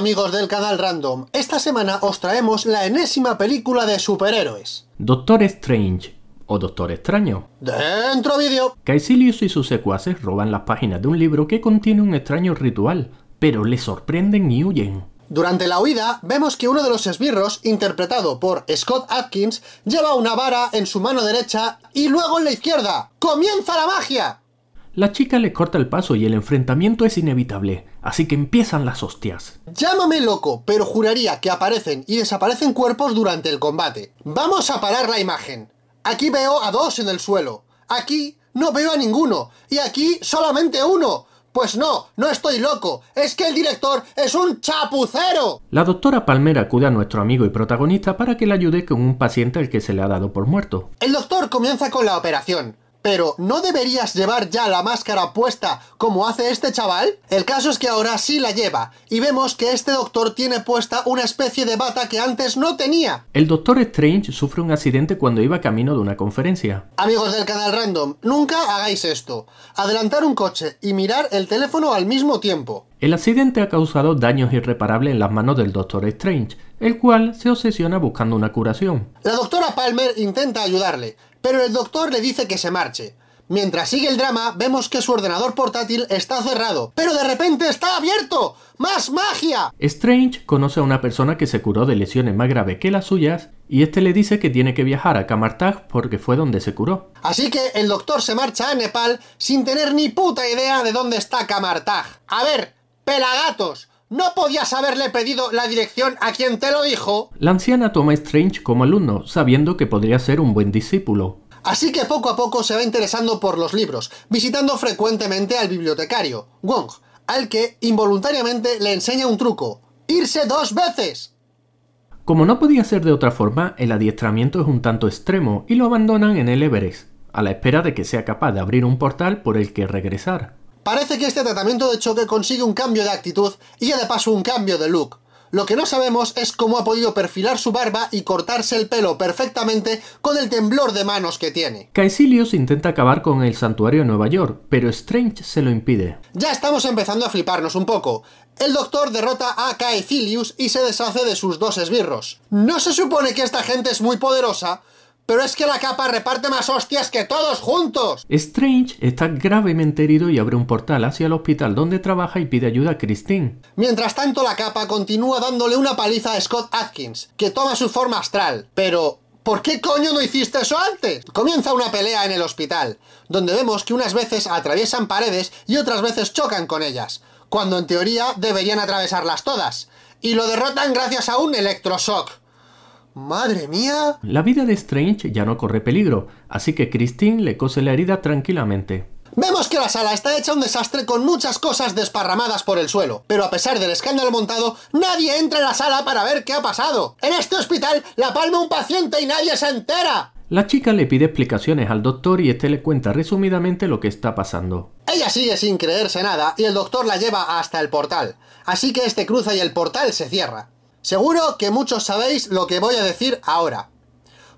amigos del canal Random, esta semana os traemos la enésima película de superhéroes. Doctor Strange, o Doctor Extraño. ¡Dentro vídeo! Caecilius y sus secuaces roban las páginas de un libro que contiene un extraño ritual, pero les sorprenden y huyen. Durante la huida, vemos que uno de los esbirros, interpretado por Scott Atkins, lleva una vara en su mano derecha y luego en la izquierda. ¡Comienza la magia! La chica le corta el paso y el enfrentamiento es inevitable. Así que empiezan las hostias. Llámame loco, pero juraría que aparecen y desaparecen cuerpos durante el combate. Vamos a parar la imagen. Aquí veo a dos en el suelo. Aquí no veo a ninguno. Y aquí solamente uno. Pues no, no estoy loco. Es que el director es un chapucero. La doctora Palmer acude a nuestro amigo y protagonista para que le ayude con un paciente al que se le ha dado por muerto. El doctor comienza con la operación. Pero, ¿no deberías llevar ya la máscara puesta como hace este chaval? El caso es que ahora sí la lleva, y vemos que este doctor tiene puesta una especie de bata que antes no tenía. El doctor Strange sufre un accidente cuando iba camino de una conferencia. Amigos del canal Random, nunca hagáis esto. Adelantar un coche y mirar el teléfono al mismo tiempo. El accidente ha causado daños irreparables en las manos del Doctor Strange, el cual se obsesiona buscando una curación. La doctora Palmer intenta ayudarle, pero el doctor le dice que se marche. Mientras sigue el drama, vemos que su ordenador portátil está cerrado, pero de repente está abierto. ¡Más magia! Strange conoce a una persona que se curó de lesiones más graves que las suyas y este le dice que tiene que viajar a Kamartag porque fue donde se curó. Así que el doctor se marcha a Nepal sin tener ni puta idea de dónde está Kamartag. A ver, Pelagatos, ¿no podías haberle pedido la dirección a quien te lo dijo? La anciana toma a Strange como alumno, sabiendo que podría ser un buen discípulo. Así que poco a poco se va interesando por los libros, visitando frecuentemente al bibliotecario, Wong, al que involuntariamente le enseña un truco, irse dos veces. Como no podía ser de otra forma, el adiestramiento es un tanto extremo y lo abandonan en el Everest, a la espera de que sea capaz de abrir un portal por el que regresar. Parece que este tratamiento de choque consigue un cambio de actitud y de paso un cambio de look. Lo que no sabemos es cómo ha podido perfilar su barba y cortarse el pelo perfectamente con el temblor de manos que tiene. Caecilius intenta acabar con el santuario de Nueva York, pero Strange se lo impide. Ya estamos empezando a fliparnos un poco. El doctor derrota a Caecilius y se deshace de sus dos esbirros. ¿No se supone que esta gente es muy poderosa? pero es que la capa reparte más hostias que todos juntos. Strange está gravemente herido y abre un portal hacia el hospital donde trabaja y pide ayuda a Christine. Mientras tanto, la capa continúa dándole una paliza a Scott Atkins, que toma su forma astral, pero ¿Por qué coño no hiciste eso antes? Comienza una pelea en el hospital, donde vemos que unas veces atraviesan paredes y otras veces chocan con ellas, cuando en teoría deberían atravesarlas todas, y lo derrotan gracias a un electroshock. ¡Madre mía! La vida de Strange ya no corre peligro, así que Christine le cose la herida tranquilamente. Vemos que la sala está hecha un desastre con muchas cosas desparramadas por el suelo, pero a pesar del escándalo montado, nadie entra a la sala para ver qué ha pasado. En este hospital la palma un paciente y nadie se entera. La chica le pide explicaciones al doctor y este le cuenta resumidamente lo que está pasando. Ella sigue sin creerse nada y el doctor la lleva hasta el portal, así que este cruza y el portal se cierra. Seguro que muchos sabéis lo que voy a decir ahora.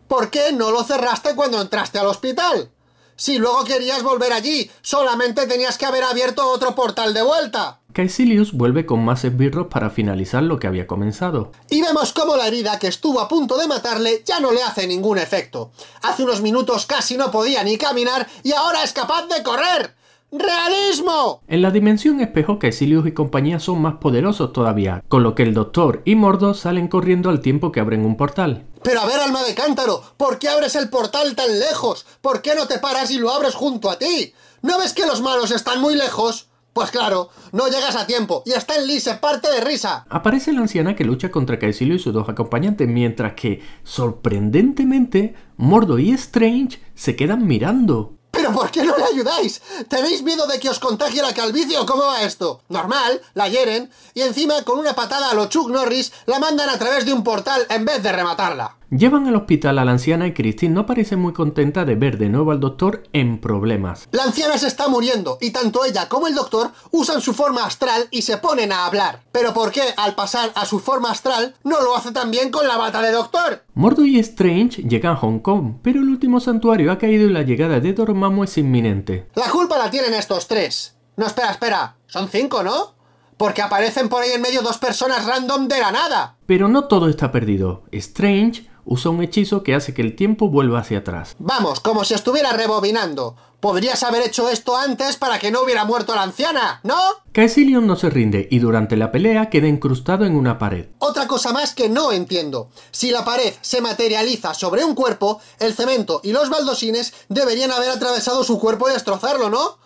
¿Por qué no lo cerraste cuando entraste al hospital? Si luego querías volver allí, solamente tenías que haber abierto otro portal de vuelta. Caecilius vuelve con más esbirros para finalizar lo que había comenzado. Y vemos cómo la herida que estuvo a punto de matarle ya no le hace ningún efecto. Hace unos minutos casi no podía ni caminar y ahora es capaz de correr. ¡Realismo! En la dimensión espejo, Caecilius y compañía son más poderosos todavía, con lo que el Doctor y Mordo salen corriendo al tiempo que abren un portal. Pero a ver, alma de cántaro, ¿por qué abres el portal tan lejos? ¿Por qué no te paras y lo abres junto a ti? ¿No ves que los malos están muy lejos? Pues claro, no llegas a tiempo y hasta Lee parte de risa. Aparece la anciana que lucha contra Caecilio y sus dos acompañantes, mientras que, sorprendentemente, Mordo y Strange se quedan mirando. ¿Pero por qué no le ayudáis? ¿Tenéis miedo de que os contagie la calvicie o cómo va esto? Normal, la hieren, y encima con una patada a lo Chuck Norris la mandan a través de un portal en vez de rematarla. Llevan al hospital a la anciana y Christine no parece muy contenta de ver de nuevo al doctor en problemas. La anciana se está muriendo y tanto ella como el doctor usan su forma astral y se ponen a hablar. Pero ¿por qué al pasar a su forma astral no lo hace tan bien con la bata de doctor? Mordo y Strange llegan a Hong Kong, pero el último santuario ha caído y la llegada de Dormammu es inminente. La culpa la tienen estos tres. No, espera, espera. Son cinco, ¿no? Porque aparecen por ahí en medio dos personas random de la nada. Pero no todo está perdido. Strange usa un hechizo que hace que el tiempo vuelva hacia atrás. Vamos, como si estuviera rebobinando. Podrías haber hecho esto antes para que no hubiera muerto la anciana, ¿no? Caecilion no se rinde y durante la pelea queda incrustado en una pared. Otra cosa más que no entiendo. Si la pared se materializa sobre un cuerpo, el cemento y los baldosines deberían haber atravesado su cuerpo y destrozarlo, ¿no?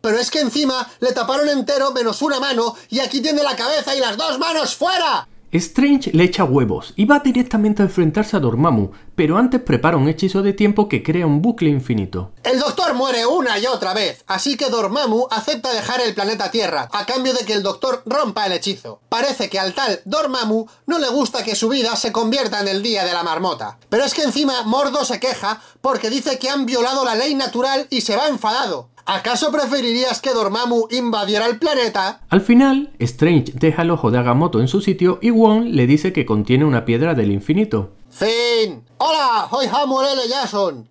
Pero es que encima le taparon entero menos una mano y aquí tiene la cabeza y las dos manos fuera. Strange le echa huevos y va directamente a enfrentarse a Dormammu, pero antes prepara un hechizo de tiempo que crea un bucle infinito. El Doctor muere una y otra vez, así que Dormammu acepta dejar el planeta Tierra, a cambio de que el Doctor rompa el hechizo. Parece que al tal Dormammu no le gusta que su vida se convierta en el Día de la Marmota. Pero es que encima Mordo se queja porque dice que han violado la ley natural y se va enfadado. ¿Acaso preferirías que Dormammu invadiera el planeta? Al final, Strange deja el ojo de Agamotto en su sitio y Wong le dice que contiene una piedra del infinito. ¡Fin! ¡Hola! Soy Samuel L. Jason!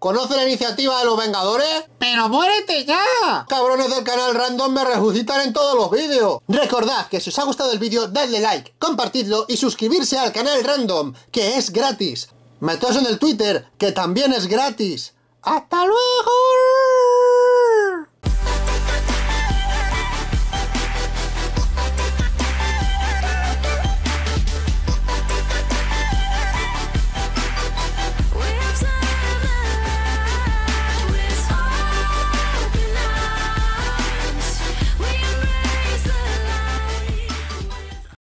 ¿Conoce la iniciativa de los Vengadores? ¡Pero muérete ya! Cabrones del canal Random me resucitan en todos los vídeos. Recordad que si os ha gustado el vídeo, dadle like, compartidlo y suscribirse al canal Random, que es gratis. Meteos en el Twitter, que también es gratis. hasta luego.